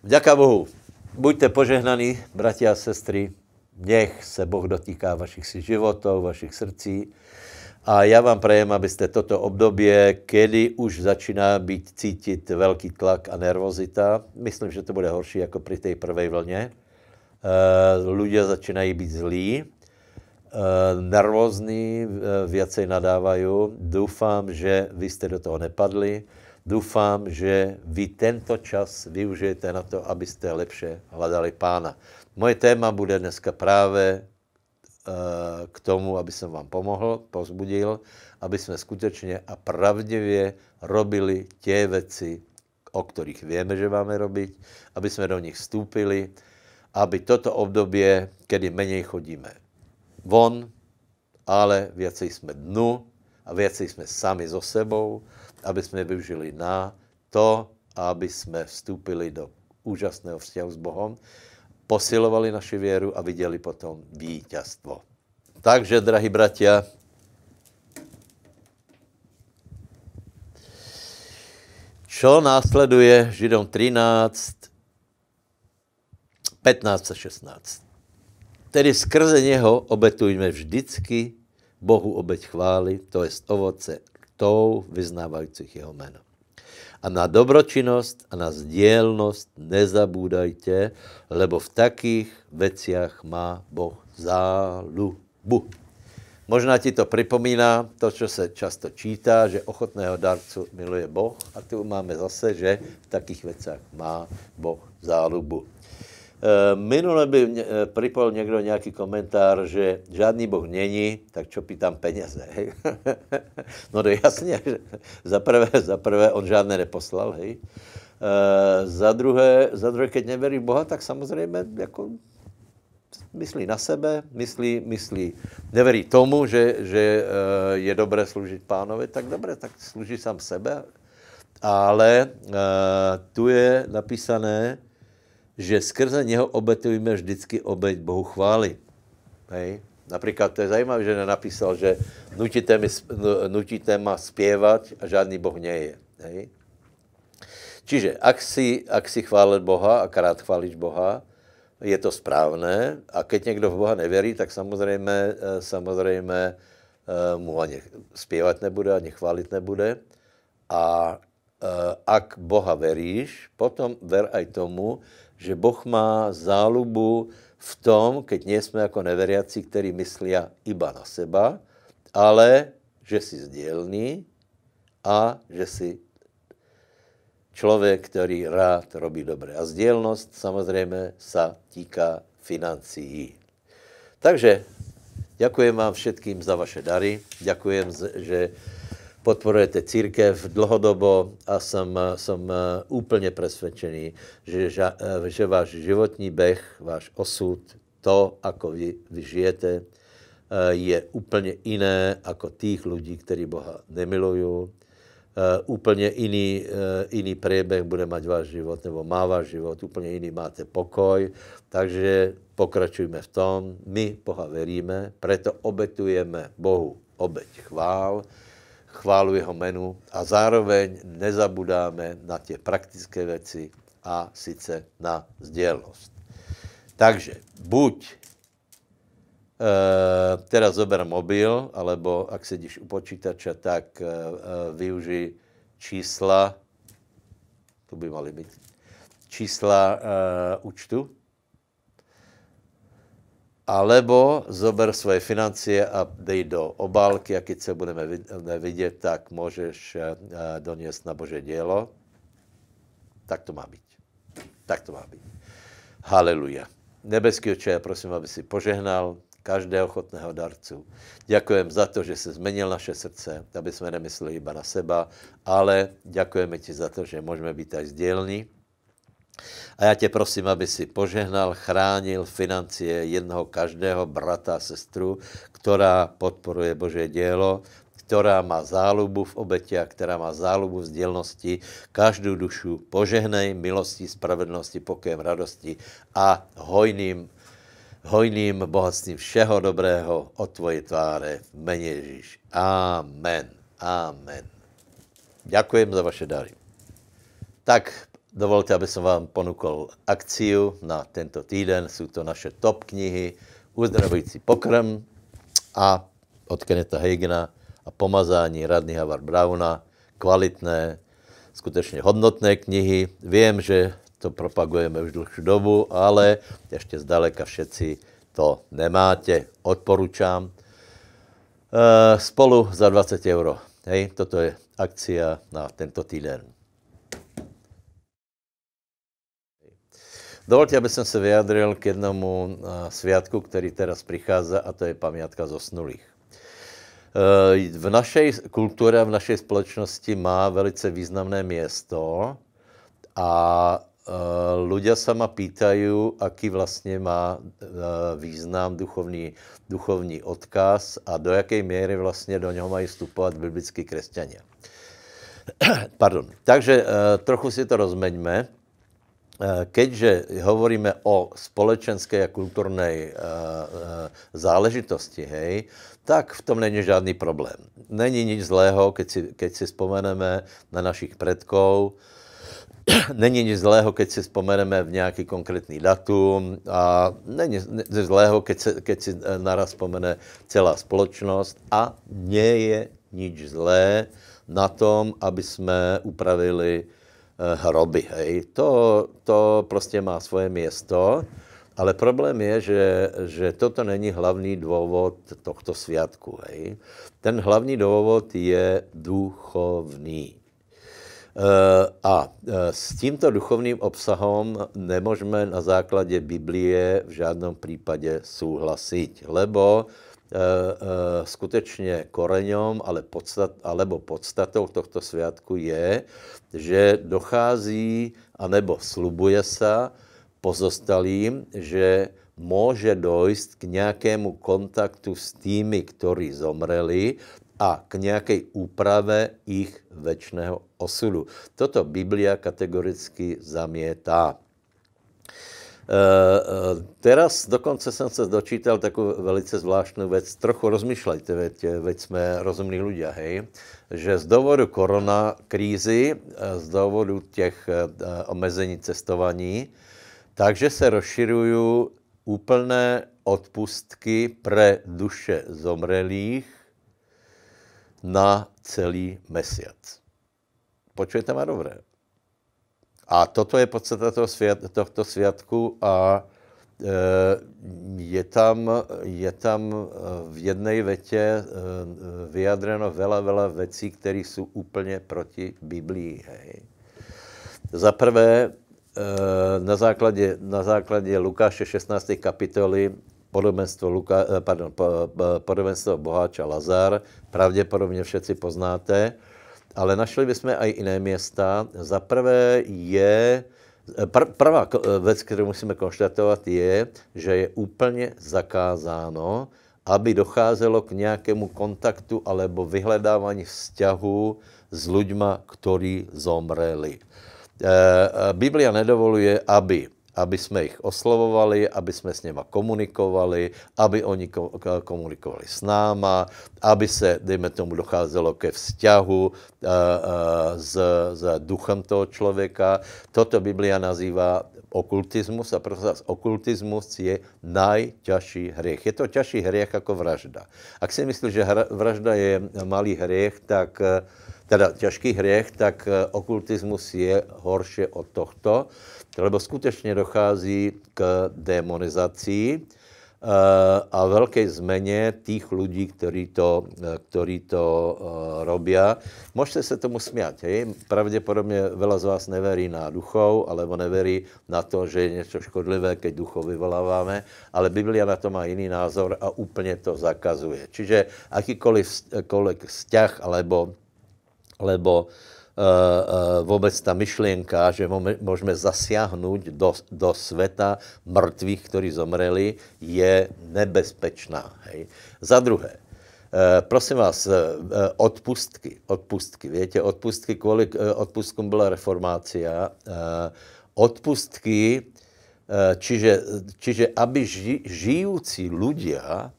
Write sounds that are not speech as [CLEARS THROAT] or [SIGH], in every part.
Vďaka Bohu. Buďte požehnaní, bratia a sestry. Nech se Boh dotýká vašich si životov, vašich srdcí. A já vám prejem, abyste toto obdobě, kedy už začíná být cítit velký tlak a nervozita, myslím, že to bude horší jako při té prvej vlně, eh, lidé začínají být zlí, eh, nervózní, uh, eh, viacej nadávají. Doufám, že vy jste do toho nepadli Doufám, že vy tento čas využijete na to, abyste lepše hledali pána. Moje téma bude dneska právě eh, k tomu, aby jsem vám pomohl, pozbudil, aby jsme skutečně a pravdivě robili tě věci, o kterých víme, že máme robit, aby jsme do nich vstoupili, aby toto období, kedy méně chodíme von, ale věci jsme dnu a věci jsme sami so sebou, aby jsme je využili na to, aby jsme vstoupili do úžasného vztahu s Bohem, posilovali naši věru a viděli potom vítězstvo. Takže, drahí bratia, čo následuje Židom 13, 15 a 16. Tedy skrze něho obetujme vždycky Bohu obeť chvály, to je ovoce tou vyznávajících jeho jméno. A na dobročinnost a na sdělnost nezabúdajte, lebo v takých veciach má Boh zálubu. Možná ti to připomíná to, co se často čítá, že ochotného darcu miluje Boh. A tu máme zase, že v takých věcech má Boh zálubu. Eh, minule by eh, připojil někdo nějaký komentár, že žádný boh není, tak čo pýtám peněze. Hej? [LAUGHS] no to jasně, za prvé, za prvé on žádné neposlal, hej. Eh, za druhé, za druhé, keď neverí Boha, tak samozřejmě jako myslí na sebe, myslí, myslí, neverí tomu, že, že je dobré služit pánovi, tak dobré, tak služí sám sebe. Ale tu je napísané, že skrze něho obetujeme vždycky obeť Bohu chvály. Hej? Například to je zajímavé, že nenapísal, že nutíte, mi, nutíte ma zpěvat a žádný Boh neje. Hej? Čiže ak si, ak si chválit Boha a krát chválíš Boha, je to správné a keď někdo v Boha nevěří, tak samozřejmě, eh, samozřejmě eh, mu ani zpěvat nebude, ani chválit nebude. A eh, ak Boha veríš, potom ver aj tomu, že Boh má zálubu v tom, keď nie jsme jako neveriaci, který myslí iba na seba, ale že si sdělný a že si člověk, který rád robí dobré. A sdělnost samozřejmě sa týká financí. Takže děkuji vám všetkým za vaše dary. Děkujem, že podporujete církev dlhodobo a jsem, jsem eh, úplně přesvědčený, že, že, eh, že váš životní beh, váš osud, to, ako vy, vy žijete, eh, je úplně jiné jako tých lidí, kteří Boha nemilují. Úplně jiný, jiný priebeh bude mať váš život, nebo má váš život, úplně jiný máte pokoj, takže pokračujme v tom. My Boha veríme, preto obetujeme Bohu obeť chvál, chválu jeho menu a zároveň nezabudáme na tě praktické věci a sice na sdělnost. Takže buď e, teda zober mobil, alebo ak sedíš u počítača, tak e, využij čísla, tu by mali být čísla e, účtu, alebo zober svoje financie a dej do obálky a keď se budeme vidět, tak můžeš eh, doniesť na Bože dielo. Tak to má být. Tak to má být. Haleluja. Nebeský oče, prosím, aby si požehnal každého ochotného darcu. Ďakujem za to, že se zmenil naše srdce, aby jsme nemysleli iba na seba, ale ďakujeme ti za to, že můžeme být aj sdělní a já tě prosím, aby si požehnal, chránil financie jednoho každého brata a sestru, která podporuje Bože dělo, která má zálubu v obetě a která má zálubu v sdělnosti, každou dušu požehnej milosti, spravedlnosti, pokojem, radosti a hojným, hojným bohatstvím všeho dobrého o tvoje tváře Mene Ježíš. Amen. Amen. Ďakujem za vaše dary. Tak Dovolte, aby som vám ponúkol akciu na tento týden. Sú to naše top knihy Uzdravující pokrm a od Keneta Hagena a pomazání radný Havar Brauna. Kvalitné, skutečně hodnotné knihy. Viem, že to propagujeme už dlhšiu dobu, ale ještě zdaleka všetci to nemáte. Odporučám. Eh, spolu za 20 euro. Hej, toto je akcia na tento týden. Dovolte, aby jsem se vyjadril k jednomu eh, sviatku, který teraz přichází, a to je pamiatka zosnulých. Eh, v naší kultuře, v naší společnosti má velice významné město a eh, lidé se ma pýtají, aký vlastně má význam duchovní, duchovní odkaz a do jaké míry vlastně do něho mají vstupovat biblický křesťané. [CLEARS THROAT] Pardon. Takže trochu si to rozmeňme keďže hovoríme o společenské a kulturné eh, eh, záležitosti, hej, tak v tom není žádný problém. Není nic zlého, keď si, keď si vzpomeneme na našich predkov, [CLEARS THROAT] není nic zlého, keď si vzpomeneme v nějaký konkrétní datum a není nic zlého, keď, se, keď si eh, naraz vzpomene celá společnost a nie je nič zlé na tom, aby jsme upravili hroby. Hej. To, to prostě má svoje město, ale problém je, že, že toto není hlavní důvod tohto svátku. Hej. Ten hlavní důvod je duchovní. Eh, a eh, s tímto duchovním obsahem nemůžeme na základě Biblie v žádném případě souhlasit, lebo Eh, eh, skutečně koreňom, ale podstat, alebo podstatou tohto sviatku je, že dochází, anebo slubuje se pozostalým, že může dojít k nějakému kontaktu s tými, kteří zomreli a k nějaké úprave jejich večného osudu. Toto Biblia kategoricky zamětá. Eh, eh, teraz dokonce jsem se dočítal takovou velice zvláštní věc. Trochu rozmýšlejte, veď, veď jsme rozumní lidé, hej? Že z důvodu korona krízy, eh, z důvodu těch omezení cestování, takže se rozširují úplné odpustky pre duše zomrelých na celý měsíc. Počujete má dobré. A toto je podstata toho svět, tohoto světku a e, je tam, je tam e, v jedné větě e, vyjadřeno vela, vela věcí, které jsou úplně proti Biblii. Hej. Za prvé, na základě, na základě Lukáše 16. kapitoly podobenstvo, Luka, pardon, podobenstvo boháča Lazar, pravděpodobně všetci poznáte, ale našli bychom i jiné města. Za prvé je, eh, pr- prvá eh, věc, kterou musíme konštatovat, je, že je úplně zakázáno, aby docházelo k nějakému kontaktu alebo vyhledávání vzťahu s lidmi, kteří zomreli. E, Biblia nedovoluje, aby aby jsme jich oslovovali, aby jsme s něma komunikovali, aby oni ko komunikovali s náma, aby se, dejme tomu, docházelo ke vzťahu e, e, s, s duchem toho člověka. Toto Biblia nazývá okultismus a proto okultismus je nejťažší hřech. Je to těžší hřech jako vražda. Ak si myslíš, že vražda je malý hřech, tak eh, teda ťažký hriech, tak eh, okultismus je horšie od tohto, lebo skutečně dochází k demonizaci eh, a velké změně těch lidí, kteří to, eh, kteří to robí. Můžete se tomu smět. Pravděpodobně vela z vás neverí na duchov, alebo neverí na to, že je něco škodlivé, keď duchov vyvoláváme, ale Biblia na to má jiný názor a úplně to zakazuje. Čiže akýkoliv vzťah alebo lebo eh, eh, vůbec ta myšlenka, že můžeme zasáhnout do, do světa mrtvých, kteří zomreli, je nebezpečná. Hej. Za druhé, eh, prosím vás, odpustky, odpustky, víte, odpustky, kvůli odpustkům byla reformácia, odpustky, čiže, čiže aby ži, žijící ľudia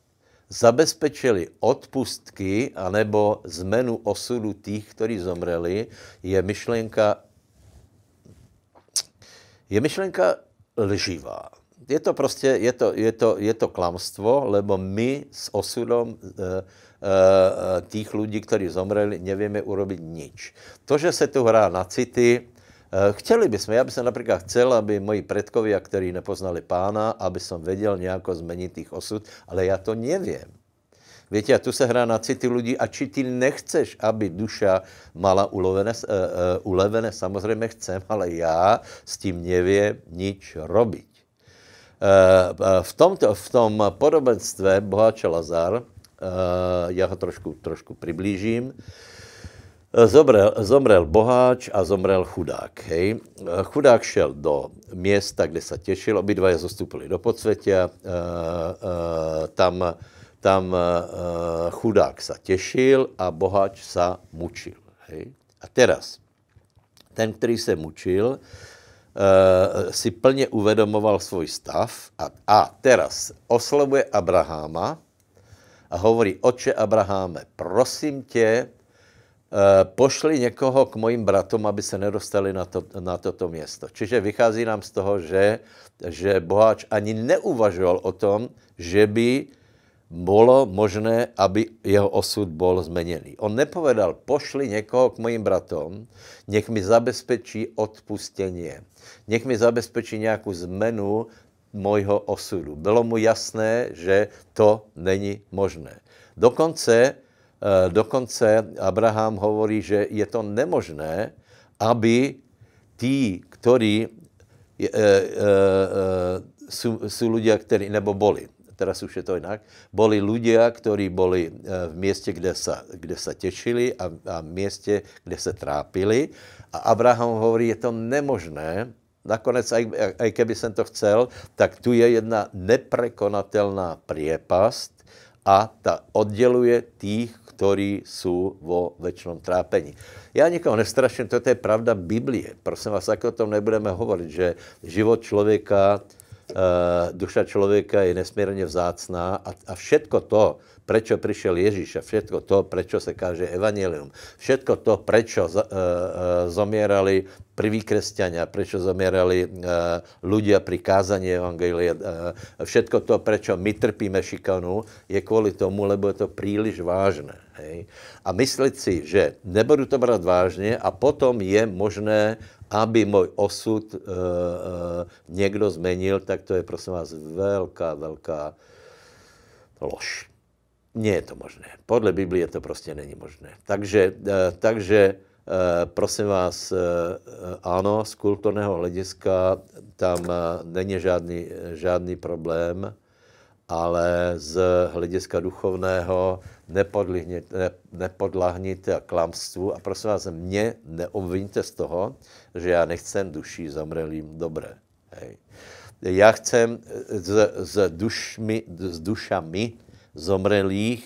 zabezpečili odpustky anebo zmenu osudu tých, kteří zomreli, je myšlenka, je myšlenka lživá. Je to prostě, je to, je to, je to klamstvo, lebo my s osudom e, e, těch lidí, kteří zomreli, nevíme urobit nič. To, že se tu hrá na city, Eh, Chceli by sme, ja by som napríklad chcel, aby moji predkovia, ktorí nepoznali pána, aby som vedel nejako zmeniť ich osud, ale ja to neviem. Víte, a tu se hrá na city lidí a či ty nechceš, aby duša mala ulovené, uh, eh, uh, eh, ulevené, samozřejmě chcem, ale já s tím nevím nič robiť. Uh, v, tomto, v tom podobenstve boháče Lazar, uh, já ho trošku, trošku přiblížím, uh, Zomrel, zomrel boháč a zomrel chudák. Hej. Chudák šel do města, kde se těšil, obidva je zostupili do podsvětě, eh, eh, tam, tam eh, chudák se těšil a boháč se mučil. Hej. A teraz, ten, který se mučil, si plně uvedomoval svůj stav a, a teraz oslovuje Abraháma a hovorí, oče Abraháme, prosím tě, Eh, pošli někoho k mojim bratům, aby se nedostali na, to, na toto město. Čiže vychází nám z toho, že, že boháč ani neuvažoval o tom, že by bylo možné, aby jeho osud byl změněný. On nepovedal, pošli někoho k mojim bratom, nech mi zabezpečí odpustění, nech mi zabezpečí nějakou zmenu mojho osudu. Bylo mu jasné, že to není možné. Dokonce Eh, dokonce Abraham hovorí, že je to nemožné, aby tí, kteří eh, eh, jsou lidé, kteří, nebo boli, teraz už je to jinak, boli ľudia, kteří boli v městě, kde se kde sa těšili a, a v městě, kde se trápili. A Abraham hovorí, je to nemožné, nakonec, aj, aj keby jsem to chcel, tak tu je jedna neprekonatelná priepast a ta odděluje tých, ktorí jsou vo večnom trápení. Já nikoho nestraším, to je pravda Biblie. Prosím vás, jak o tom nebudeme hovorit, že život člověka Eh, duša člověka je nesmírně vzácná a, a všetko to, proč přišel Ježíš a všetko to, proč se káže evangelium, všetko to, proč uh, eh, uh, eh, zomierali prví kresťania, proč zomierali uh, ľudia pri kázaní evangelia, uh, všetko to, proč my trpíme šikanu, je kvůli tomu, lebo je to příliš vážné. Hej? A myslet si, že nebudu to brát vážně a potom je možné aby můj osud uh, uh, někdo změnil, tak to je prosím vás velká, velká lož. Nie je to možné. Podle Biblie to prostě není možné. Takže, uh, takže uh, prosím vás, uh, ano, z kulturného hlediska tam není žádný, žádný problém, ale z hlediska duchovného nepodlahněte klamstvu a prosím vás, mě neobviníte z toho, že já nechcem duší zamrelým dobré. Hej. Já chcem s, eh, s, dušmi, s dušami zomrelých,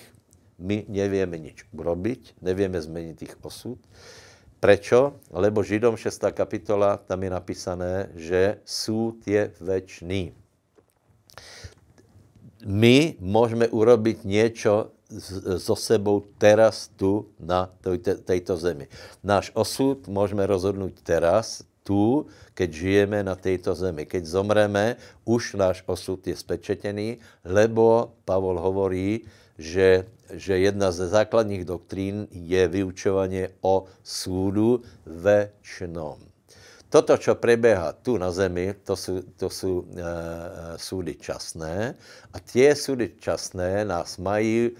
my nevíme nič urobiť, nevíme změnit jejich osud. Prečo? Lebo Židom 6. kapitola, tam je napísané, že súd je večný my můžeme urobit něco so sebou teraz tu na této zemi. Náš osud můžeme rozhodnout teraz, tu, keď žijeme na této zemi. Keď zomreme, už náš osud je spečetěný, lebo Pavol hovorí, že, že jedna ze základních doktrín je vyučování o súdu večnom. Toto, co preběhá tu na zemi, to jsou, to jsou e, e, súdy časné a tie súdy časné nás mají,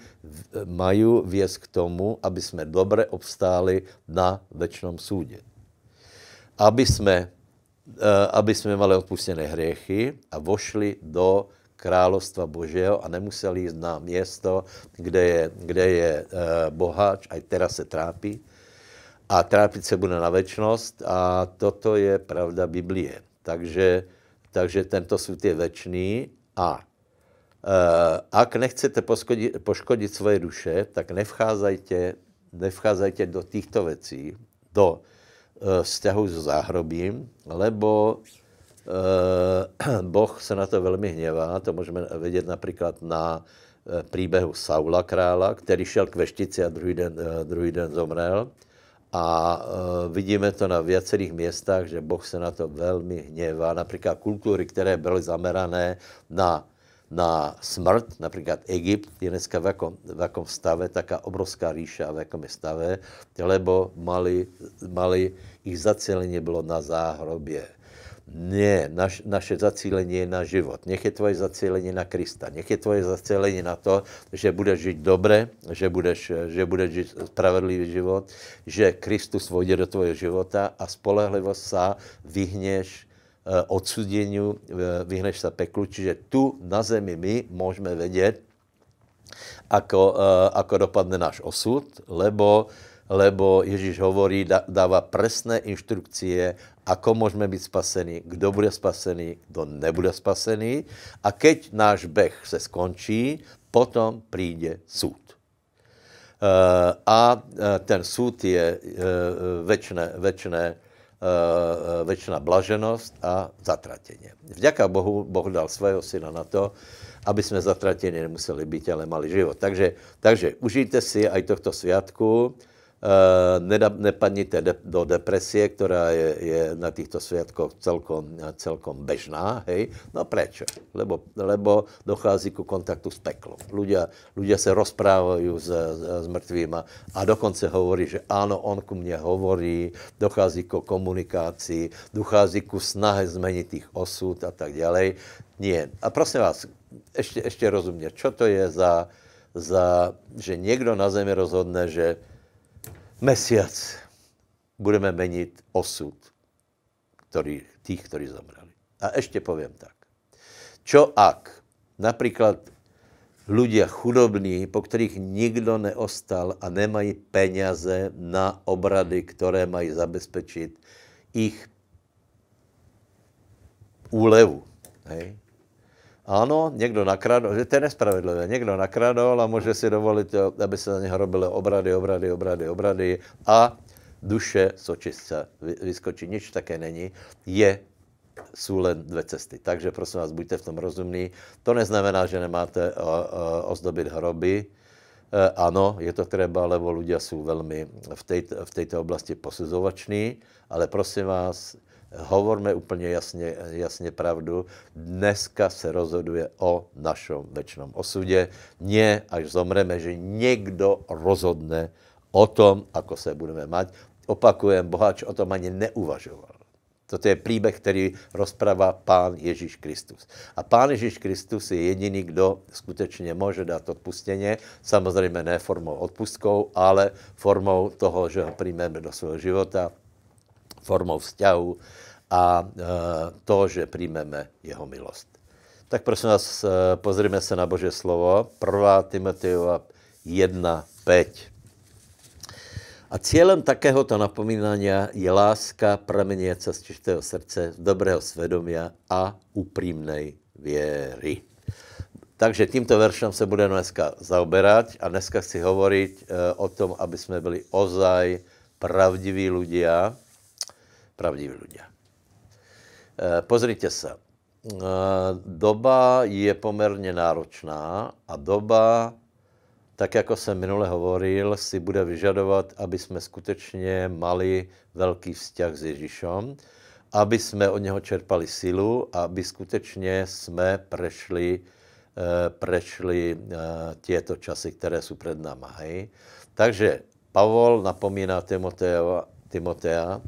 mají věc k tomu, aby jsme dobře obstáli na večnom súde. Aby jsme, e, aby jsme mali odpustené hriechy a vošli do královstva Božího a nemuseli jít na město, kde je, kde je e, boháč, a teraz se trápí, a trápit se bude na večnost a toto je pravda Biblie. Takže, takže tento svět je večný a uh, ak nechcete poškodit, poškodit svoje duše, tak nevcházejte nevcházajte do těchto věcí, do uh, vztahu s záhrobím, lebo uh, [CLEARS THROAT] Boh se na to velmi hněvá, to můžeme vědět například na příběhu Saula krála, který šel k veštici a druhý den, druhý den zomrel. A e, vidíme to na viacerých miestach, že Boh se na to velmi hněvá. Například kultury, které byly zamerané na, na smrt, například Egypt je dneska v jakom, v jakom stave, taká obrovská ríša v jakom je stave, lebo mali, mali ich zacelenie bylo na záhrobě. Ne, naš, naše zacílení je na život. Nech je tvoje zacílení na Krista. Nech je tvoje zacílení na to, že budeš žít dobře, že budeš, že budeš žít spravedlivý život, že Kristus vojde do tvého života a spolehlivo se vyhněš eh, odsudění, eh, vyhneš se peklu. Čiže tu na zemi my můžeme vědět, ako, eh, ako dopadne náš osud, lebo uh, lebo Ježíš hovorí, dává presné inštrukcie, ako můžeme být spasení, kdo bude spasený, kdo nebude spasený. A keď náš beh se skončí, potom přijde soud. Eh, a eh, ten soud je eh, večné, večné, večná blaženost a zatratěně. Vďaka Bohu, Boh dal svého syna na to, aby jsme zatratení nemuseli být, ale mali život. Takže, takže užijte si aj tohto sviatku. Eh, nepadnite do depresie, která je, je na těchto světkoch celkom, celkom bežná, hej. No proč? Lebo, lebo dochází ku kontaktu s peklom. Ľudia, ľudia se rozprávají s, s mŕtvýma a dokonce hovorí, že ano, on ku mně hovorí, dochází ku komunikaci, dochází ku snahe změnit těch osud a tak dále. Nie. A prosím vás, ještě ještě rozumne, čo to je za, za, že někdo na Zemi rozhodne, že Mesiac budeme menit osud ktorý, tých, ktorí zomrali. A ešte poviem tak. Čo ak napríklad ľudia chudobní, po ktorých nikdo neostal a nemají peniaze na obrady, které mají zabezpečit ich úlevu. Hej? Ano, někdo nakradl, že to je nespravedlivé, někdo nakradl a může si dovolit, aby se na něho robily obrady, obrady, obrady, obrady a duše sočistce vyskočí. Nič také není. Je súlen dve cesty. Takže prosím vás, buďte v tom rozumní. To neznamená, že nemáte eh, eh, ozdobit hroby. Eh, ano, je to třeba, lebo ľudia jsou velmi v, v této oblasti posuzovační, ale prosím vás, hovorme úplně jasně, jasně pravdu, dneska se rozhoduje o našem večnom osudě. Ne, až zomreme, že někdo rozhodne o tom, ako se budeme mať. Opakujem, boháč o tom ani neuvažoval. Toto je příběh, který rozprává pán Ježíš Kristus. A pán Ježíš Kristus je jediný, kdo skutečně může dát odpustěně, samozřejmě ne formou odpustkou, ale formou toho, že ho přijmeme do svého života, formou vzťahu a e, to, že přijmeme jeho milost. Tak prosím vás, e, pozrime se na Bože slovo. 1. Timotejova 1.5. A cílem takéhoto napomínání je láska prameniaca z čistého srdce, dobrého svědomia a upřímnej věry. Takže tímto veršem se budeme dneska zaoberat a dneska chci hovorit e, o tom, aby jsme byli ozaj pravdiví ľudia, pravdiví ľudia. Eh, pozrite E, doba je poměrně náročná a doba, tak jako jsem minule hovoril, si bude vyžadovat, aby jsme skutečně mali velký vzťah s Ježíšem, aby jsme od něho čerpali sílu a aby skutečně jsme prešli, eh, prešli těto časy, které jsou před náma. Hej? Takže Pavol napomíná Timotea, Timotea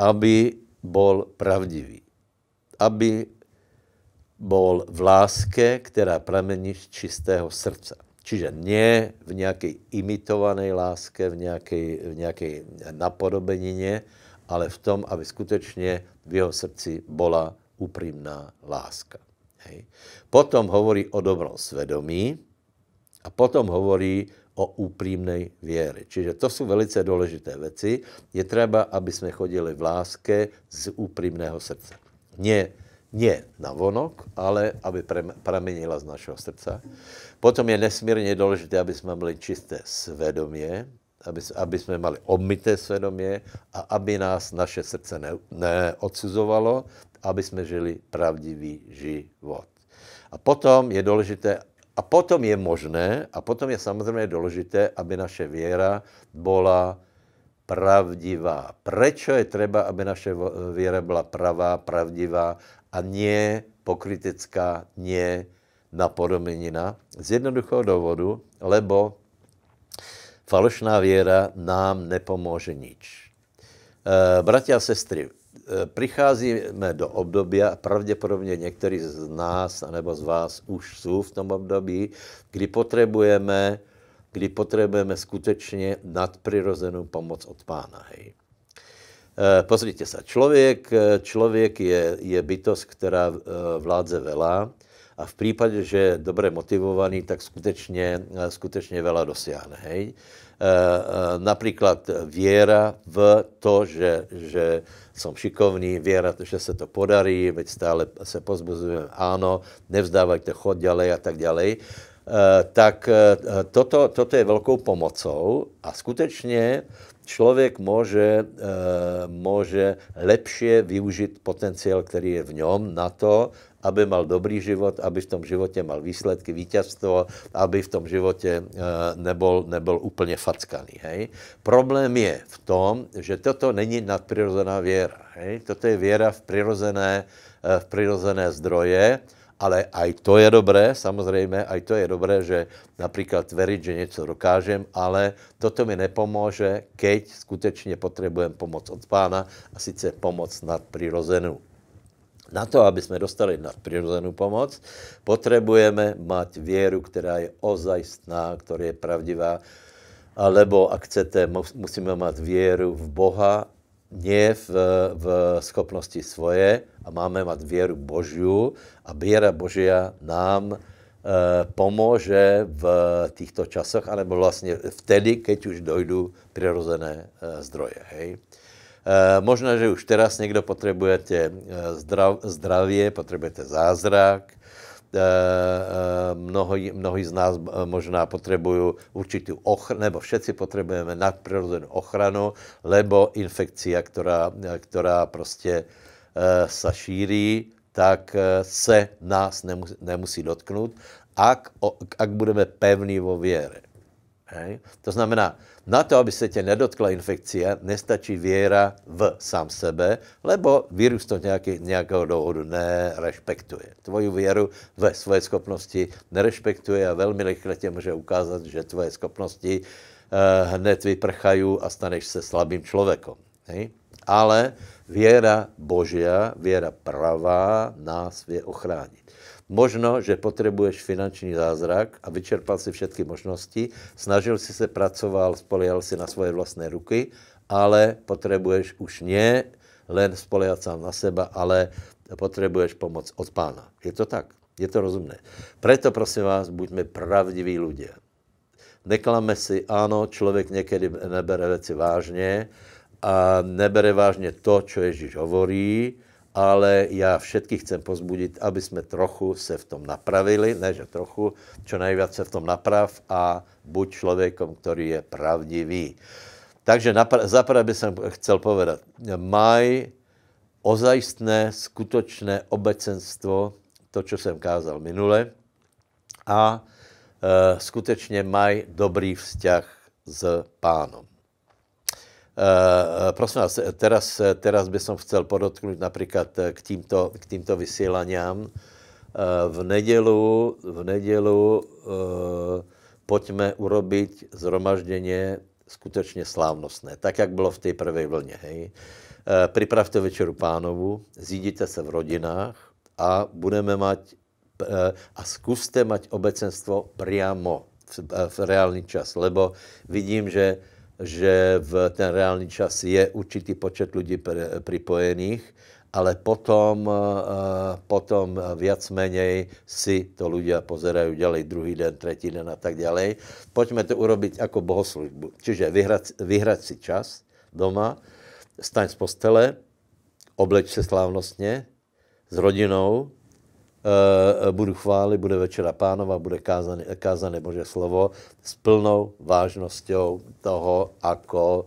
aby bol pravdivý. Aby bol v láske, která pramení z čistého srdce. Čiže ne v nějaké imitované láske, v nějaké, v nějaké napodobenině, ale v tom, aby skutečně v jeho srdci bola úprimná láska. Hej. Potom hovorí o dobrom svedomí a potom hovorí o upřímné věry. Čiže to jsou velice důležité věci. Je třeba, aby jsme chodili v láske z úprimného srdce. Nie, nie na vonok, ale aby pramenila z našeho srdce. Potom je nesmírně důležité, aby jsme měli čisté svědomě, aby, aby jsme mali obmité svědomě a aby nás naše srdce ne, neodsuzovalo, aby jsme žili pravdivý život. A potom je důležité, a potom je možné, a potom je samozřejmě důležité, aby naše věra byla pravdivá. Proč je třeba, aby naše věra byla pravá, pravdivá a ne pokrytecká, ne napodobenina? Z jednoduchého důvodu, lebo falošná věra nám nepomůže nič. E, bratia a sestry, Eh, přicházíme do období, a pravděpodobně některý z nás nebo z vás už jsou v tom období, kdy potřebujeme, kdy potřebujeme skutečně nadpřirozenou pomoc od pána. Hej. Eh, pozrite se, člověk, eh, člověk je, je bytost, která vládze velá a v případě, že je dobře motivovaný, tak skutečně, skutečně velá dosáhne. Hej. Eh, eh, například věra v to, že, že jsem šikovný, věra, že se to podarí, veď stále se pozbuzujeme, ano, nevzdávajte, chod ďalej a tak ďalej. Eh, tak toto, toto je velkou pomocou a skutečně člověk může, může lepšie využít potenciál, který je v něm na to, aby mal dobrý život, aby v tom životě mal výsledky, vítězstvo, aby v tom životě eh, nebol, nebol úplně fackaný. Hej. Problém je v tom, že toto není nadpřirozená věra. Hej. Toto je věra v přirozené, eh, v přirozené zdroje, ale aj to je dobré, samozřejmě, aj to je dobré, že například veriť, že něco dokážem, ale toto mi nepomůže, keď skutečně potřebujeme pomoc od pána a sice pomoc nadprirozenou. Na to, aby jsme dostali nadpřirozenou pomoc, potřebujeme mít věru, která je ozajstná, která je pravdivá, alebo ak chcete, musíme mít věru v Boha, ne v, v schopnosti svoje a máme mít věru Božiu a věra Božia nám e, pomůže v těchto časoch, anebo vlastně vtedy, keď už dojdou přirozené e, zdroje. Hej? Eh, možná že už teraz někdo potřebujete eh, zdrav, zdravě, potřebujete zázrak, mnohí, eh, mnohí z nás možná potřebují určitou ochranu, nebo všetci potřebujeme nadpřirozenou ochranu, lebo infekcia, která, která prostě se šíří, tak se nás nemusí, nemusí dotknout, ak, ak budeme pevní vo věre. Hej? To znamená, na to, aby se tě nedotkla infekcia, nestačí věra v sám sebe, lebo vírus to nějaký, nějakého důvodu nerespektuje. Tvoju věru ve svoje schopnosti nerespektuje a velmi rychle tě může ukázat, že tvoje schopnosti eh, hned vyprchají a staneš se slabým člověkem. Ale věra Božia, věra pravá nás je ochránit. Možno, že potřebuješ finanční zázrak a vyčerpal si všechny možnosti, snažil si se, pracoval, spolial si na svoje vlastné ruky, ale potřebuješ už ne len spoliat sám na seba, ale potřebuješ pomoc od pána. Je to tak? Je to rozumné. Proto prosím vás, buďme pravdiví lidé. Neklame si, ano, člověk někdy nebere věci vážně a nebere vážně to, co Ježíš hovorí, ale já všetky chcem pozbudit, aby jsme trochu se v tom napravili, ne že trochu, čo nejvíc se v tom naprav a buď člověkom, který je pravdivý. Takže zaprvé bych jsem chcel povedat, maj ozajstné, skutočné obecenstvo, to, co jsem kázal minule, a e, skutečně maj dobrý vzťah s pánom. Eh, prosím vás, teraz, teraz by som chcel podotknúť napríklad eh, k týmto, k týmto vysielaniam. Eh, v nedelu, v nedelu pojďme urobiť zhromažděně skutečně slávnostné, tak, jak bylo v té prvej vlně. Hej. Připravte večeru pánovu, zjídíte se v rodinách a budeme mať a zkuste mať obecenstvo priamo v, v reálný čas, lebo vidím, že že v ten reálný čas je určitý počet lidí připojených, ale potom, eh, potom viac menej si to lidé pozerají ďalej druhý den, třetí den a tak dále. Pojďme to urobiť jako bohoslužbu. Čiže vyhrať, vyhrať si čas doma, staň z postele, obleč se slávnostně s rodinou, Eh, budu chválit, bude večera pánova, bude kázané, kázané Bože slovo s plnou vážností toho, ako,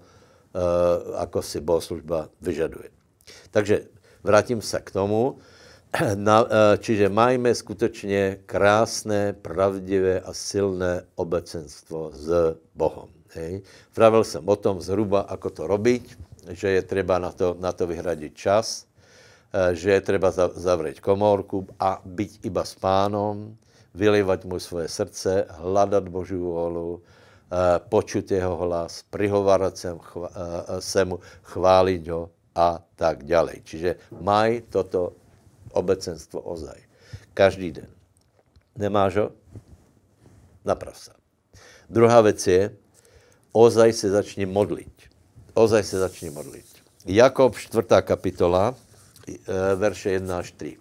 eh, ako si bohoslužba vyžaduje. Takže vrátím se k tomu. [CLEARS THROAT] Na, eh, čiže máme skutečně krásné, pravdivé a silné obecenstvo s Bohem. Hej. Vravil jsem o tom zhruba, ako to robiť, že je třeba na to, na to vyhradit čas Eh, že je treba zavřít komorku a být iba s pánom, vylivat mu svoje srdce, hladat Boží volu, eh, počut jeho hlas, prihovárat se, eh, mu, chválit ho a tak dále. Čiže maj toto obecenstvo ozaj. Každý den. Nemáš ho? Naprav se. Druhá věc je, ozaj se začni modlit. Ozaj se začni modlit. Jakob 4. kapitola, Eh, verše 1 až 3.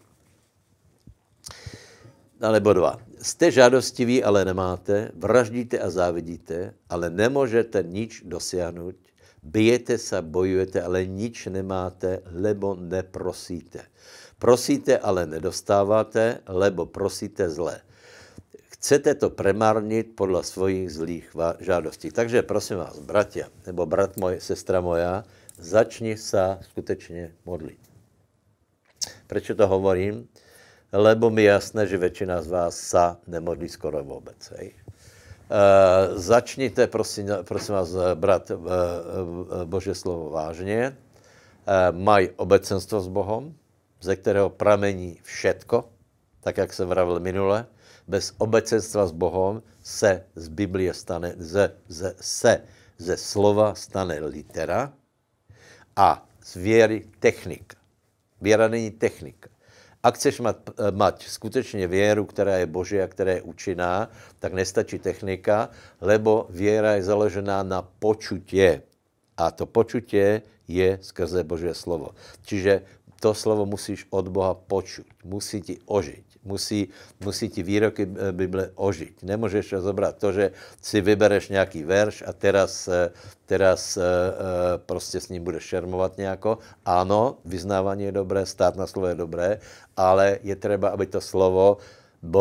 Alebo dva. Jste žádostiví, ale nemáte, vraždíte a závidíte, ale nemůžete nič dosáhnout, bijete se, bojujete, ale nič nemáte, lebo neprosíte. Prosíte, ale nedostáváte, lebo prosíte zle. Chcete to premárnit podle svojich zlých žádostí. Takže prosím vás, bratia, nebo brat moje, sestra moja, začni se skutečně modlit. Prečo to hovorím? Lebo mi je jasné, že většina z vás sa nemodlí skoro vůbec. Hej. Uh, eh, začnite, prosím, prosím vás, eh, brat uh, eh, Bože slovo vážně. Uh, maj obecenstvo s Bohem, ze kterého pramení všetko, tak jak jsem vravil minule. Bez obecenstva s Bohom se z Biblie stane, ze, ze, se ze slova stane litera a z věry technika. Věra není technika. A chceš mať, eh, mať skutečně věru, která je boží a která je účinná, tak nestačí technika, lebo věra je založená na počutě. A to počutě je skrze Boží slovo. Čiže to slovo musíš od Boha počuť, musí ti ožiť. Musí, musí ti výroky eh, Bible ožiť. Nemůžeš zobrat to, že si vybereš nějaký verš a teraz, eh, teraz eh, prostě s ním budeš šermovat nějako. Ano, vyznávání je dobré, stát na slovo je dobré, ale je třeba, aby to slovo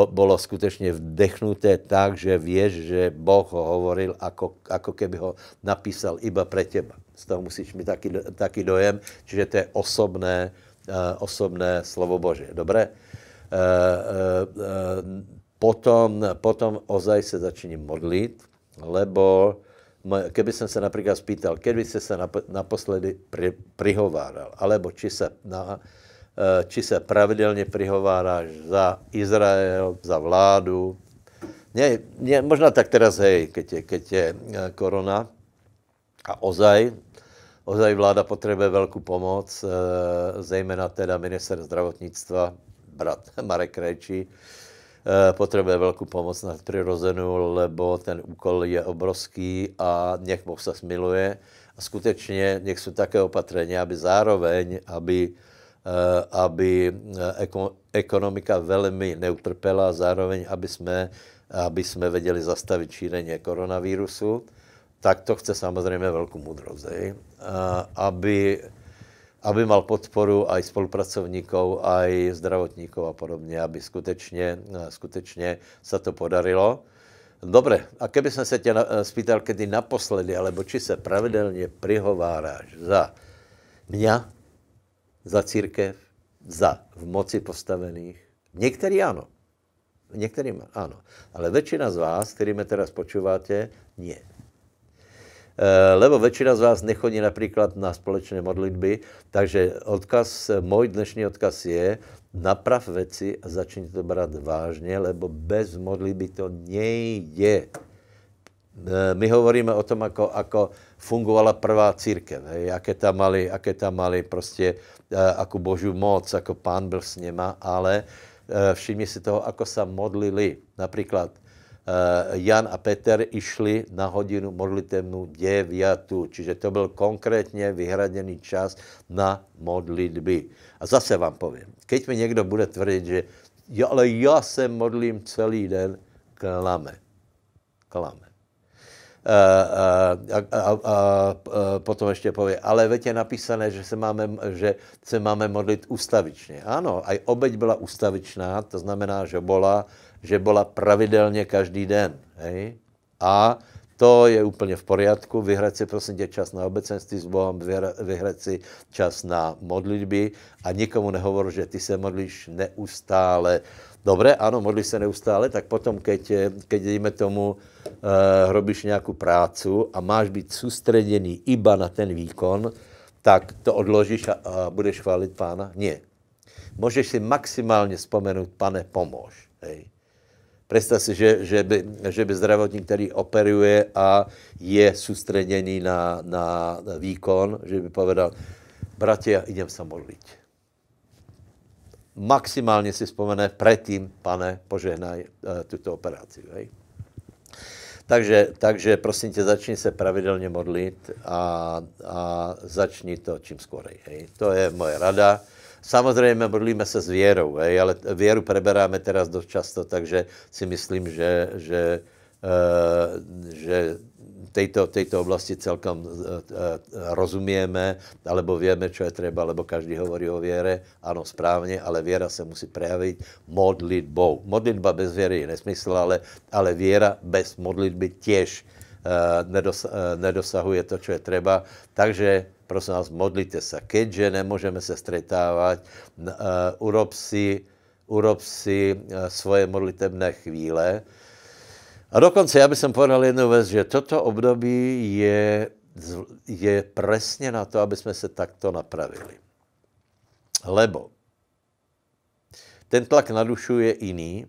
bylo skutečně vdechnuté tak, že věš, že Boh ho hovoril, jako jako keby ho napísal iba pre teba. Z toho musíš mít taky, taky dojem, čiže to je osobné, osobné slovo Bože. Dobré? potom, potom ozaj se začnem modlit, lebo keby jsem se například spýtal, kdyby jste se naposledy pri, prihováral, alebo či se, na, eh, či se pravidelně prihováráš za Izrael, za vládu. Ne, ne, možná tak teraz, hej, keď je, keď je eh, korona a ozaj, ozaj vláda potřebuje velkou pomoc, eh, zejména teda minister zdravotnictva, brat [LAUGHS] Marek Réči eh, potřebuje velkou pomoc na přirozenou, lebo ten úkol je obrovský a nech Boh se smiluje. A skutečně nech jsou také opatření, aby zároveň, aby, eh, aby eh, ekonomika velmi neutrpěla zároveň, aby jsme, aby jsme věděli zastavit šíření koronavírusu. Tak to chce samozřejmě velkou moudrost, aby aby mal podporu aj spolupracovníkov, aj zdravotníkov a podobně, aby skutečně, eh, skutečně se to podarilo. Dobre, a keby som sa ťa spýtal, kedy naposledy, alebo či sa pravidelne prihováráš za mňa, za církev, za v moci postavených? Niektorí áno. Některým ano, ale většina z vás, kterými teraz počíváte, nie. Eh, lebo většina z vás nechodí například na společné modlitby, takže odkaz, můj dnešní odkaz je, naprav veci a začni to brát vážně, lebo bez modlitby to nejde. Eh, my hovoríme o tom, ako, ako fungovala prvá církev, hej, jaké tam mali, jaké tam mali prostě, eh, ako božu moc, ako pán byl s něma, ale všimni si toho, ako sa modlili. Například Eh, Jan a Peter išli na hodinu modlitevnu 9. Čiže to byl konkrétně vyhraděný čas na modlitby. A zase vám povím, keď mi někdo bude tvrdit, že jo, ale já se modlím celý den, klame. Klame. A, eh, eh, a, a, a, a potom ještě pově, ale veď je napísané, že se, máme, že se máme modlit ustavičně. Ano, aj obeď byla ustavičná, to znamená, že byla že byla pravidelně každý den. Hej? A to je úplně v poriadku. Vyhrať si prosím tě čas na obecenství s Bohem, vyhrať si čas na modlitby a nikomu nehovor, že ty se modlíš neustále. Dobré, ano, modlíš se neustále, tak potom, keď, keď dejme tomu, uh, robíš nějakou prácu a máš být soustředěný iba na ten výkon, tak to odložíš a, a budeš chválit pána? Ne. Můžeš si maximálně vzpomenout, pane, pomož. Hej. Představ si, že, že, by, že by zdravotník, který operuje a je soustředěný na, na výkon, že by povedal, bratě, já idem se modlit. Maximálně si vzpomene, předtím, pane, požehnaj e, tuto operaci. Vej? Takže, takže prosím tě, začni se pravidelně modlit a, a začni to čím skorej. Hej? To je moje rada. Samozřejmě modlíme se s věrou, hej, ale věru preberáme teraz dost často, takže si myslím, že, že, eh, že této, této oblasti celkom eh, eh, rozumíme, alebo víme, co je třeba, alebo každý hovorí o věře. Ano, správně, ale věra se musí prejaviť modlitbou. Modlitba bez věry je nesmysl, ale, ale věra bez modlitby těž Eh, nedos, eh, nedosahuje to, čo je treba. Takže prosím vás, modlite sa. Keďže nemôžeme sa stretávať, eh, urob si, urob si svoje modlitebné chvíle. A dokonce já bych povedal jednu věc, že toto období je, je přesně na to, aby jsme se takto napravili. Lebo ten tlak na dušu je jiný,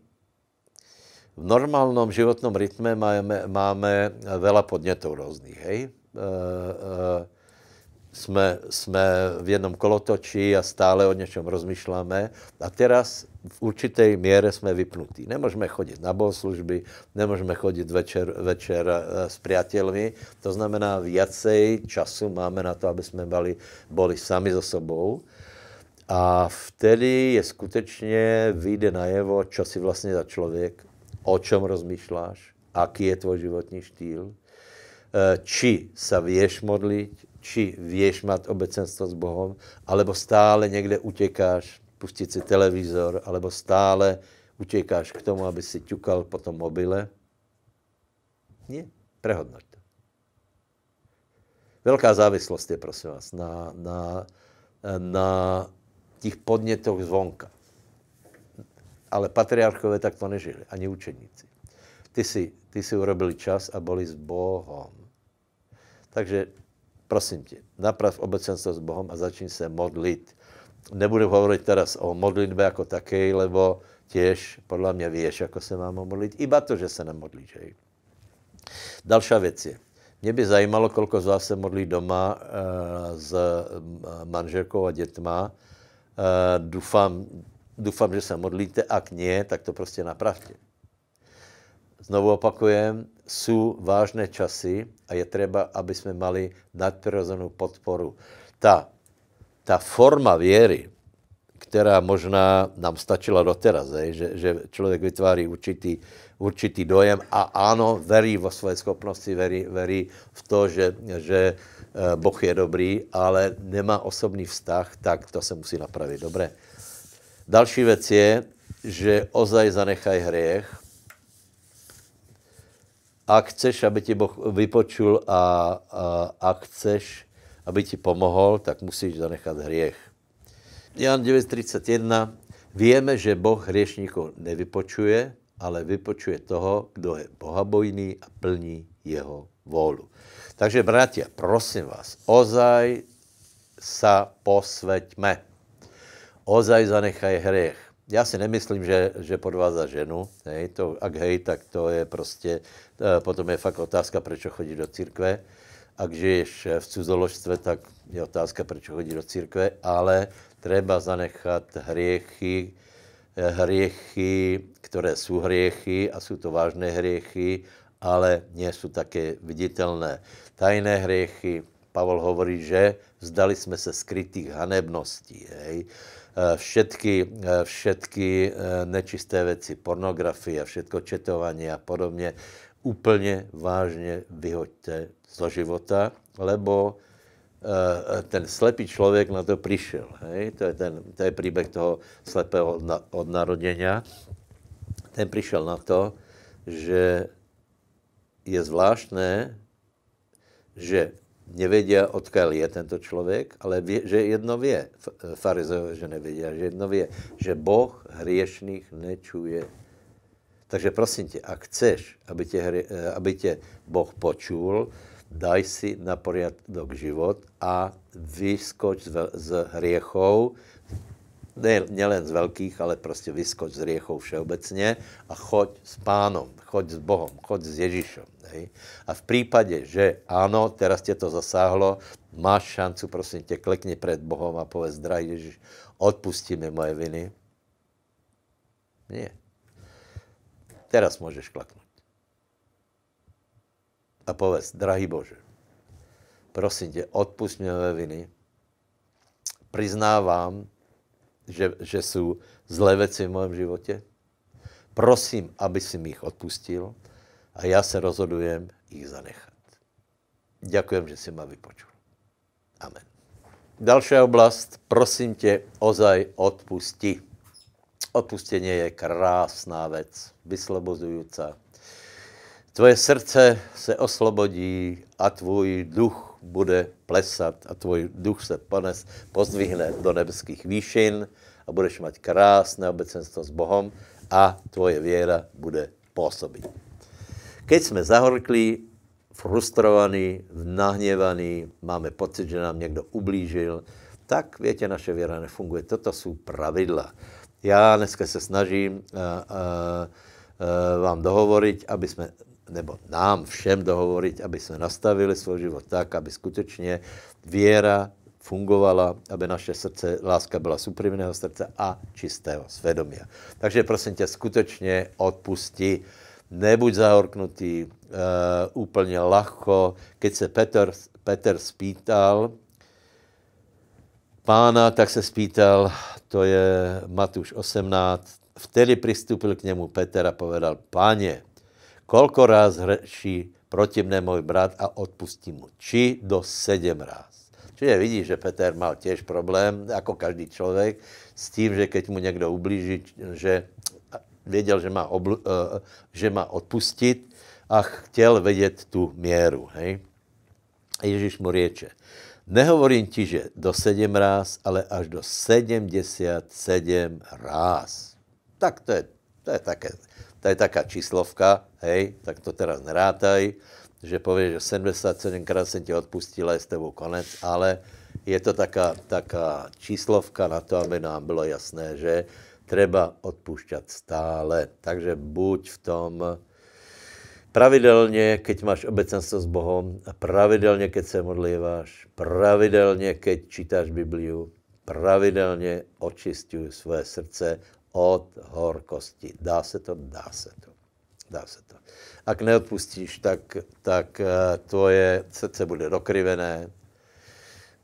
v normálnom životnom rytme máme, máme veľa podnetov rôznych, hej? E, e, jsme, jsme v jednom kolotočí a stále o něčem rozmýšláme. A teraz v určité míře jsme vypnutí. Nemůžeme chodit na bohoslužby, nemůžeme chodit večer, večer e, s přáteli. To znamená, viacej času máme na to, aby jsme byli, byli sami so sobou. A vtedy je skutečně vyjde najevo, co si vlastně za člověk o čom rozmýšláš, aký je tvoj životní štýl, eh, či sa vieš modliť, či vieš mať obecenstvo s Bohom, alebo stále někde utěkáš pustit si televizor, alebo stále utěkáš k tomu, aby si ťukal po tom mobile. Nie, prehodnoť to. Velká závislost je, prosím vás, na, na, eh, na těch podnětoch zvonka ale patriarchové tak to nežili, ani učeníci. Ty si, ty si urobili čas a byli s Bohem. Takže prosím tě, naprav obecenstvo s Bohem a začni se modlit. Nebudu hovorit teraz o modlitbe jako také, lebo těž podle mě víš, jako se mám modlit. Iba to, že se nemodlíš. že? Další věc je, mě by zajímalo, kolik z vás se modlí doma e, s eh, manželkou a dětma. E, doufám, Doufám, že se modlíte, ak nie, tak to prostě napravte. Znovu opakujem, jsou vážné časy a je třeba, aby jsme mali nadpřirozenou podporu. Ta, ta forma věry, která možná nám stačila doteraz, je, že, že člověk vytváří určitý, určitý dojem a ano, verí vo své schopnosti, verí, verí v to, že, že Boh eh, je dobrý, ale nemá osobný vztah, tak to se musí napravit. Dobré? Další věc je, že ozaj zanechaj hriech. A chceš, aby ti Boh vypočul a, a, a chceš, aby ti pomohl, tak musíš zanechat hriech. Jan 9.31. Víme, že Boh hriešníku nevypočuje, ale vypočuje toho, kdo je bohabojný a plní jeho vůlu. Takže, bratia, prosím vás, ozaj sa posveďme ozaj zanechají hřech. Já si nemyslím, že, že podváza ženu, hej, to, ak hej, tak to je prostě, eh, potom je fakt otázka, proč chodí do církve. když žiješ v cudzoložstve, tak je otázka, proč chodí do církve, ale treba zanechat hriechy, eh, hriechy, které jsou hriechy a jsou to vážné hriechy, ale nie jsou také viditelné. Tajné hriechy, Pavel hovorí, že vzdali jsme se skrytých hanebností. Hej. Eh, všetky, eh, všetky eh, nečisté věci, pornografie, všetko četování a podobně, úplně vážně vyhoďte z života, lebo ten slepý člověk na to přišel. To, je ten, to je příběh toho slepého od, od Ten přišel na to, že je zvláštné, že nevedia, odkiaľ je tento človek, ale vie, že jedno vie, farizeové, že nevedia, že jedno vie, že Boh hriešných nečuje. Takže prosím tě, a chceš, aby tě, eh, aby tě Boh počul, daj si na poriadok život a vyskoč z, z hriechov, ne, nielen z velkých, ale prostě vyskoč z hriechov všeobecně a choď s pánom choď s Bohom, choď s Ježíšem. Hej? A v případě, že ano, teraz tě to zasáhlo, máš šancu, prosím tě, klekni před Bohom a povedz, drahý Ježíš, odpustíme moje viny. Nie. Teraz můžeš klaknout. A povedz, drahý Bože, prosím tě, odpust mi moje viny. Priznávám, že, že jsou zlé věci v mém životě Prosím, aby si mi jich odpustil a já se rozhodujem jich zanechat. Děkuji, že si ma vypočul. Amen. Další oblast, prosím tě, ozaj odpusti. Odpustění je krásná věc, vyslobozující. Tvoje srdce se oslobodí a tvůj duch bude plesat a tvůj duch se pones, pozdvihne do nebeských výšin a budeš mít krásné obecenstvo s Bohem a tvoje viera bude pôsobiť. Keď sme zahorkli, frustrovaní, nahnevaní, máme pocit, že nám někdo ublížil, tak větě naše věra nefunguje. Toto jsou pravidla. Já dneska se snažím uh, uh, uh, vám dohovoriť, aby jsme, nebo nám všem dohovoriť, aby jsme nastavili svůj život tak, aby skutečně věra fungovala, aby naše srdce, láska byla suprimného srdce a čistého svědomí. Takže prosím tě, skutečně odpusti, nebuď zahorknutý, e, úplně lahko. Keď se Petr, Petr spýtal pána, tak se spýtal, to je Matuš 18, vtedy přistoupil k němu Petr a povedal, páně, kolko ráz hřeší proti mne můj brat a odpustím mu? Či do sedm ráz. Čiže vidíš, že Peter mal těž problém, jako každý člověk, s tím, že keď mu někdo ublíží, že věděl, že má, uh, že má odpustit a chtěl vědět tu měru. Hej? Ježíš mu řeče, nehovorím ti, že do sedm ráz, ale až do sedm ráz. Tak to je, to je, také, to je taká číslovka, hej, tak to teraz nerátaj že pověš, že 77 krát jsem tě odpustila, je s tebou konec, ale je to taká, taká číslovka na to, aby nám bylo jasné, že treba odpušťat stále. Takže buď v tom pravidelně, keď máš obecenstvo s Bohem, pravidelně, keď se modlíváš, pravidelně, keď čítáš Bibliu, pravidelně očistuj své srdce od horkosti. Dá se to? Dá se to dá se to. A neodpustíš, tak, tak eh, tvoje srdce bude dokrivené,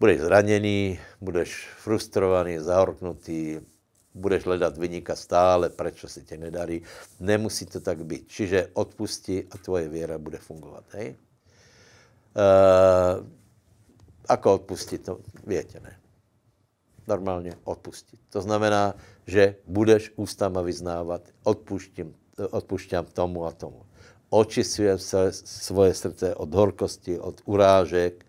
budeš zraněný, budeš frustrovaný, zahorknutý, budeš hledat vyníka stále, proč se tě nedarí. Nemusí to tak být. Čiže odpusti a tvoje věra bude fungovat. Hej? Uh, ako odpustit? No, větě, ne. Normálně odpustit. To znamená, že budeš ústama vyznávat, odpuštím Odpušťám tomu a tomu. Očistujem sa svoje srdce od horkosti, od urážek.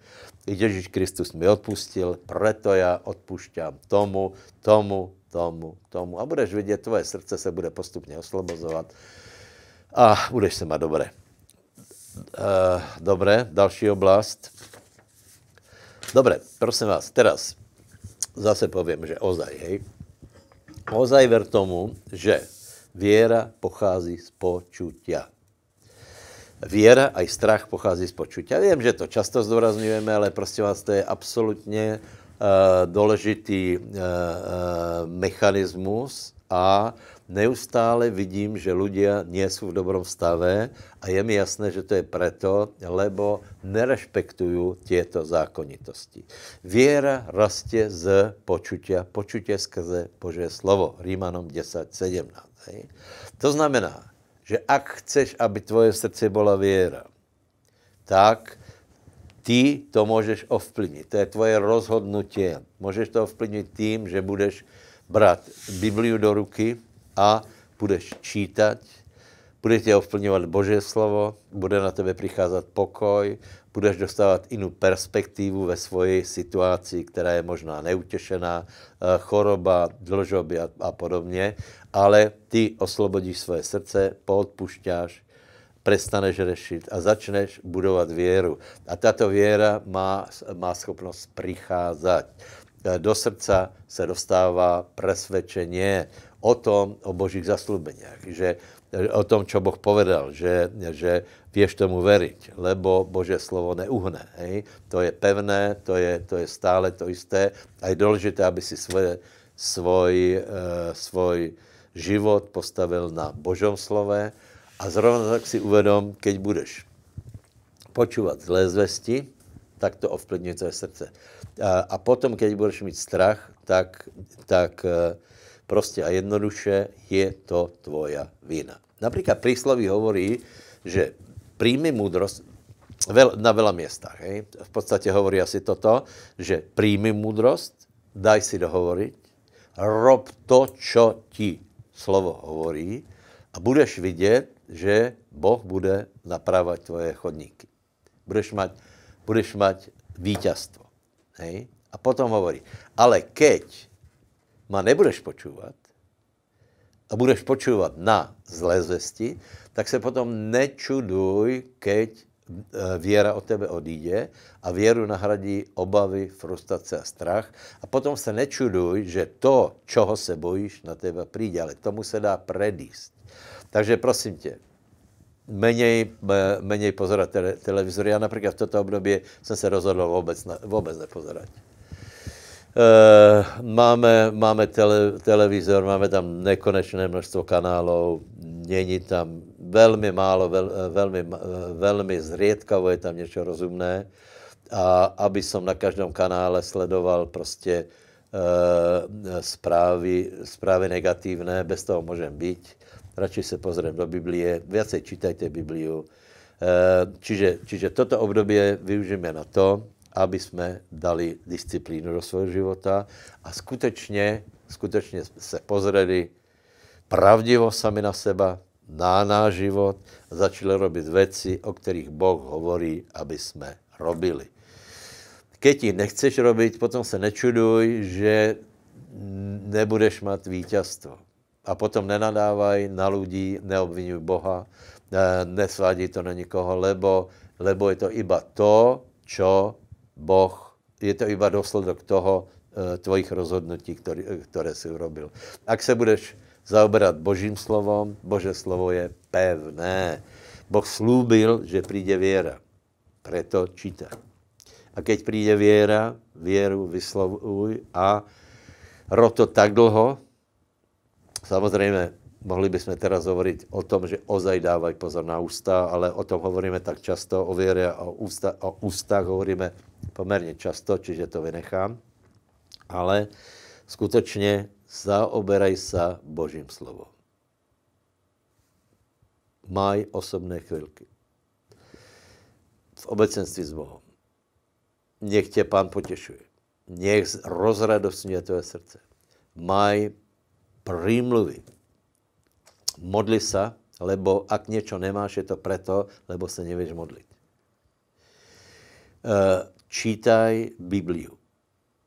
I Ježiš Kristus mi odpustil, preto ja odpušťám tomu, tomu, tomu, tomu. A budeš vidět, tvoje srdce se bude postupně oslobozovat a budeš se mít dobré. E, dobré, další oblast. Dobré, prosím vás, teraz zase povím, že ozaj, hej. Ozaj ver tomu, že Viera pochází z počutia. Věra a i strach pochází z počutia. Vím, že to často zdůrazňujeme, ale prostě vás to je absolutně uh, důležitý uh, uh, mechanismus a uh, neustále vidím, že ľudia nie sú v dobrom stave a je mi jasné, že to je preto, lebo nerešpektujú tieto zákonitosti. Viera rastie z počutia, počutie skrze Božie slovo, Rímanom 10.17. To znamená, že ak chceš, aby tvoje srdce bola viera, tak ty to môžeš ovplyvniť. To je tvoje rozhodnutí. Môžeš to ovplyvniť tím, že budeš brát Bibliu do ruky, a budeš čítat, bude tě ovplňovat Boží slovo, bude na tebe přicházet pokoj, budeš dostávat jinou perspektivu ve svoji situaci, která je možná neutěšená, eh, choroba, dlžoby a, a podobně, ale ty oslobodíš svoje srdce, poodpušťáš, prestaneš řešit a začneš budovat věru. A tato věra má, má schopnost přicházet. Eh, do srdca se dostává presvedčení, o tom, o božích zaslubeniach, že o tom, čo Boh povedal, že, že vieš tomu veriť, lebo Bože slovo neuhne. Hej? To je pevné, to je, to je stále to isté a je dôležité, aby si svoje, svoj, uh, svoj život postavil na Božom slove a zrovna tak si uvedom, keď budeš počúvať zlé zvesti, tak to ovplyvňuje tvoje srdce. A, a potom, keď budeš mít strach, tak, tak uh, Proste a jednoduše je to tvoja vina. Napríklad prísloví hovorí, že príjmi múdrosť, na veľa miestach. Hej. V podstate hovorí asi toto, že príjmi múdrosť, daj si dohovoriť, rob to, čo ti slovo hovorí a budeš vidieť, že Boh bude napravať tvoje chodníky. Budeš mať, budeš mať víťazstvo. Hej. A potom hovorí, ale keď ma nebudeš počúvat a budeš počúvat na zlé zvesti, tak se potom nečuduj, keď e, věra od tebe odíde a věru nahradí obavy, frustrace a strach. A potom se nečuduj, že to, čoho se bojíš, na tebe přijde, ale tomu se dá predíst. Takže prosím tě, menej, e, menej pozerať tele, televizor. Já například v toto období jsem se rozhodl vůbec, vůbec nepozerať. Eh, máme, máme tele, televizor, máme tam nekonečné množstvo kanálů, není tam velmi málo, vel, eh, velmi, eh, velmi zriedkavo je tam něco rozumné. A aby som na každém kanále sledoval prostě e, zprávy, zprávy negativné, bez toho můžem být. Radši se pozriem do Biblie, viacej čítajte Bibliu. E, čiže, čiže toto období využijeme na to, aby jsme dali disciplínu do svého života a skutečně, skutečně se pozreli pravdivo sami na seba, na náš život a začali robit věci, o kterých Boh hovorí, aby jsme robili. Keď ji nechceš robit, potom se nečuduj, že nebudeš mít vítězstvo. A potom nenadávaj na lidi, neobvinuj Boha, eh, nesvádí to na nikoho, lebo, lebo je to iba to, čo Boh, je to iba dôsledok toho e, tvojich rozhodnutí, ktorý, eh, ktoré si urobil. Ak se budeš zaoberat božím slovom, bože slovo je pevné. Boh slúbil, že príde viera. Preto číta. A keď príde viera, věru vyslovuj a roto tak dlho, samozřejmě mohli bychom teraz hovoriť o tom, že ozaj dávají pozor na ústa, ale o tom hovoríme tak často, o věře a o, ústa, hovoríme poměrně často, čiže to vynechám. Ale skutečně zaoberaj se Božím slovom. Maj osobné chvilky. V obecenství s Bohem. Nech tě pán potěšuje. Nech rozradostňuje tvé srdce. Maj prímluvy modli sa, lebo ak niečo nemáš, je to preto, lebo se nevieš modlit. E, čítaj Bibliu.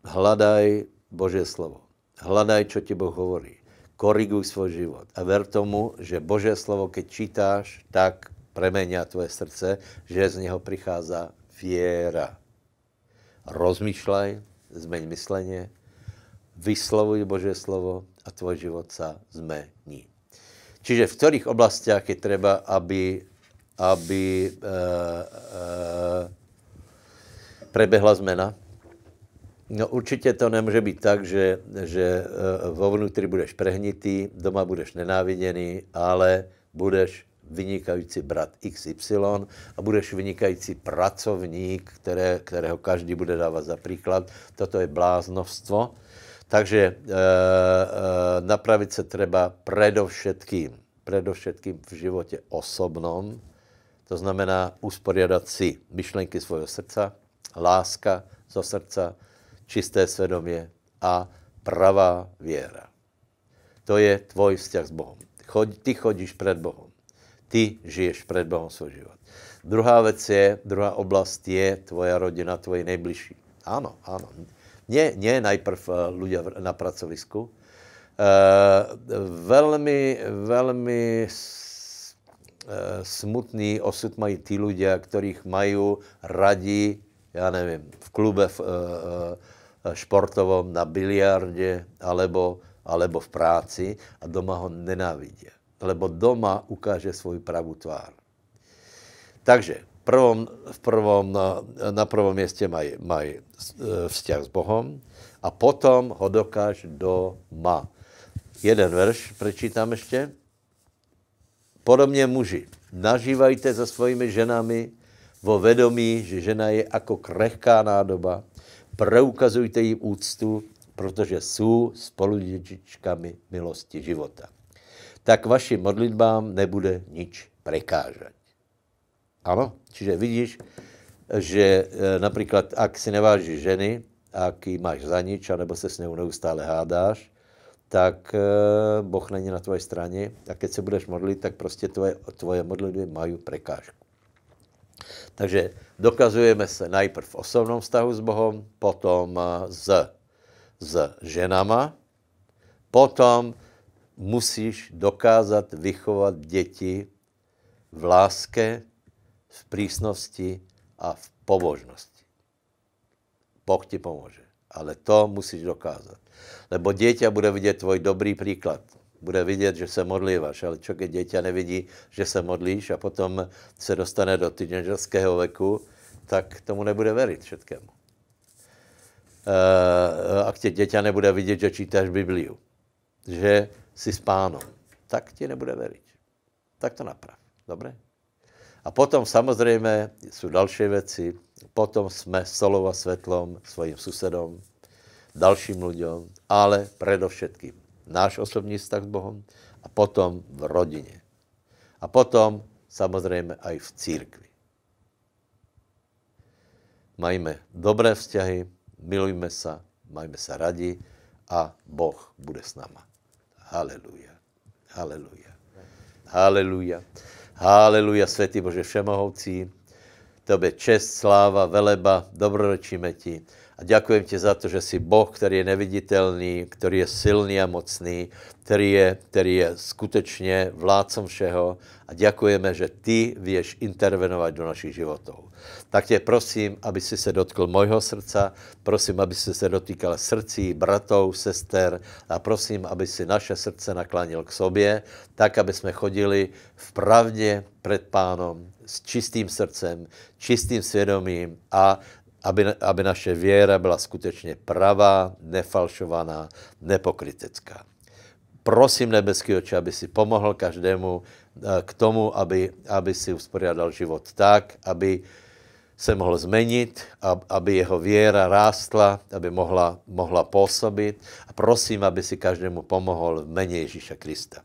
Hladaj Božie slovo. Hladaj, čo ti Boh hovorí. Koriguj svoj život. A ver tomu, že Božie slovo, keď čítáš, tak premenia tvoje srdce, že z něho přichází věra. Rozmýšlej, zmeň mysleně, vyslovuj Boží slovo a tvoj život sa zmeň. Čiže v kterých oblastiach je třeba, aby, aby e, eh, e, eh, prebehla zmena? No určitě to nemůže být tak, že, že eh, vo vnútri budeš prehnitý, doma budeš nenáviděný, ale budeš vynikající brat XY a budeš vynikající pracovník, které, kterého každý bude dávat za příklad. Toto je bláznovstvo. Takže e, e, napravit se třeba predovšetkým, predovšetkým v životě osobnom, to znamená usporiadat si myšlenky svého srdca, láska zo srdca, čisté svědomě a pravá věra. To je tvoj vzťah s Bohem. Chod, ty chodíš před Bohem. Ty žiješ před Bohem svůj život. Druhá věc je, druhá oblast je tvoja rodina, tvoji nejbližší. Ano, ano nie, nie najprv ľudia eh, na pracovisku. Eh, velmi, velmi eh, smutný osud mají ty ľudia, kterých mají radi, já nevím, v klube v, športovom, na biliarde, alebo, alebo v práci a doma ho nenávidí. Lebo doma ukáže svou pravou tvár. Takže prvom, v prvom, na, na prvom mieste maj, maj e, vzťah s Bohom a potom ho dokáž ma. Jeden verš prečítám ještě. Podobně muži, nažívajte za svojimi ženami vo vedomí, že žena je jako krehká nádoba. Preukazujte jí úctu, protože jsou spoluděčičkami milosti života. Tak vašim modlitbám nebude nič prekážet. Ano, čiže vidíš, že e, například, ak si nevážíš ženy, ak ji máš za nič, anebo se s ňou neustále hádáš, tak e, Boh není na tvojej straně a keď se budeš modlit, tak prostě tvoje, tvoje modlitby mají prekážku. Takže dokazujeme se najprv v osobnom vztahu s Bohem, potom e, s, s ženama, potom musíš dokázat vychovat děti v láske, v prísnosti a v pobožnosti. Boh ti pomůže. Ale to musíš dokázat. Lebo dítě bude vidět tvoj dobrý příklad. Bude vidět, že se modlíváš, ale čo když dítě nevidí, že se modlíš a potom se dostane do teenagerského veku, tak tomu nebude verit všetkému. Uh, ak tě dítě nebude vidět, že čítáš Bibliu, že jsi s pánom, tak ti nebude verit. Tak to naprav. Dobře? A potom samozřejmě jsou další věci. Potom jsme solou a světlom svým susedom, dalším lidem, ale predovšetkým náš osobní vztah s Bohem a potom v rodině. A potom samozřejmě i v církvi. Majme dobré vzťahy, milujme se, majme se radi a Boh bude s náma. Haleluja. Haleluja. Haleluja. Haleluja, světý Bože všemohoucí, Tobě čest, sláva, veleba, dobroročíme ti a ďakujem ti za to, že jsi Boh, který je neviditelný, který je silný a mocný, který je, který je skutečně vládcom všeho a děkujeme, že ty věš intervenovat do našich životů. Tak tě prosím, aby si se dotkl mojho srdca, prosím, aby si se dotýkal srdcí bratou, sester a prosím, aby si naše srdce naklánil k sobě, tak, aby jsme chodili v pravdě před pánom s čistým srdcem, čistým svědomím a aby, aby naše věra byla skutečně pravá, nefalšovaná, nepokrytecká. Prosím nebeský oče, aby si pomohl každému eh, k tomu, aby, aby si uspořádal život tak, aby se mohl změnit, aby jeho věra rástla, aby mohla, mohla působit. A prosím, aby si každému pomohl v jméně Ježíša Krista.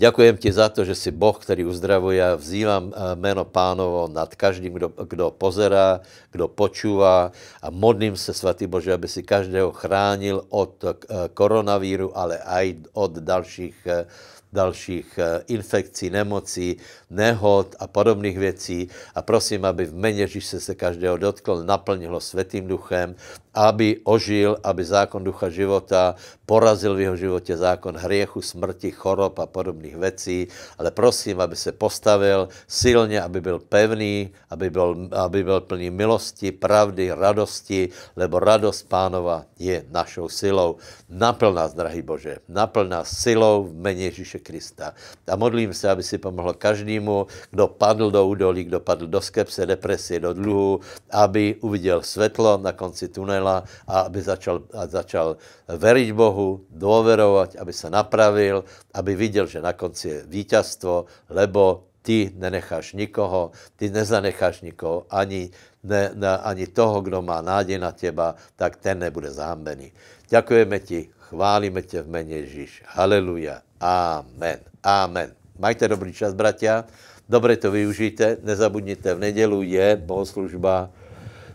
Ďakujem ti za to, že si Boh, který uzdravuje. Vzývám eh, jméno pánovo nad každým, kdo, kdo pozerá, kdo počúvá a modlím se, svatý Bože, aby si každého chránil od eh, koronavíru, ale aj od dalších eh, dalších eh, infekcí, nemocí, nehod a podobných věcí. A prosím, aby v mene se se každého dotkl, naplnilo svatým duchem, aby ožil, aby zákon ducha života porazil v jeho životě zákon hriechu, smrti, chorob a podobných věcí. Ale prosím, aby se postavil silně, aby byl pevný, aby byl, aby byl plný milosti, pravdy, radosti, lebo radost pánova je našou silou. Naplná, drahý Bože, naplná silou v mene Ježíše Krista. A modlím se, aby si pomohl každému, kdo padl do údolí, kdo padl do skepse, depresie, do dluhu, aby uviděl světlo na konci tunela a aby začal, a začal veriť Bohu, důverovat, aby se napravil, aby viděl, že na konci je vítězstvo, lebo ty nenecháš nikoho, ty nezanecháš nikoho, ani, ne, ne, ani toho, kdo má nádej na těba, tak ten nebude zahambený. Děkujeme ti, chválíme tě v jméně Ježíš. Haleluja. Amen. Amen. Majte dobrý čas, bratia. Dobre to využijte. Nezabudnite, v nedělu je bohoslužba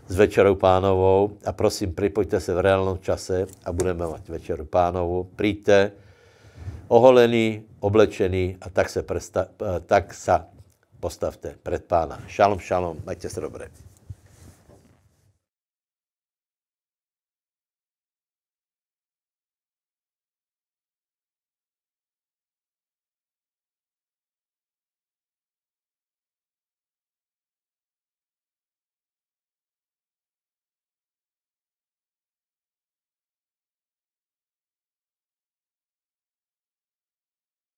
s večerou pánovou a prosím, připojte se v reálnom čase a budeme mít večeru pánovu. Přijďte oholený, oblečený a tak se, presta, eh, tak sa postavte před pána. Šalom, šalom, majte se dobré.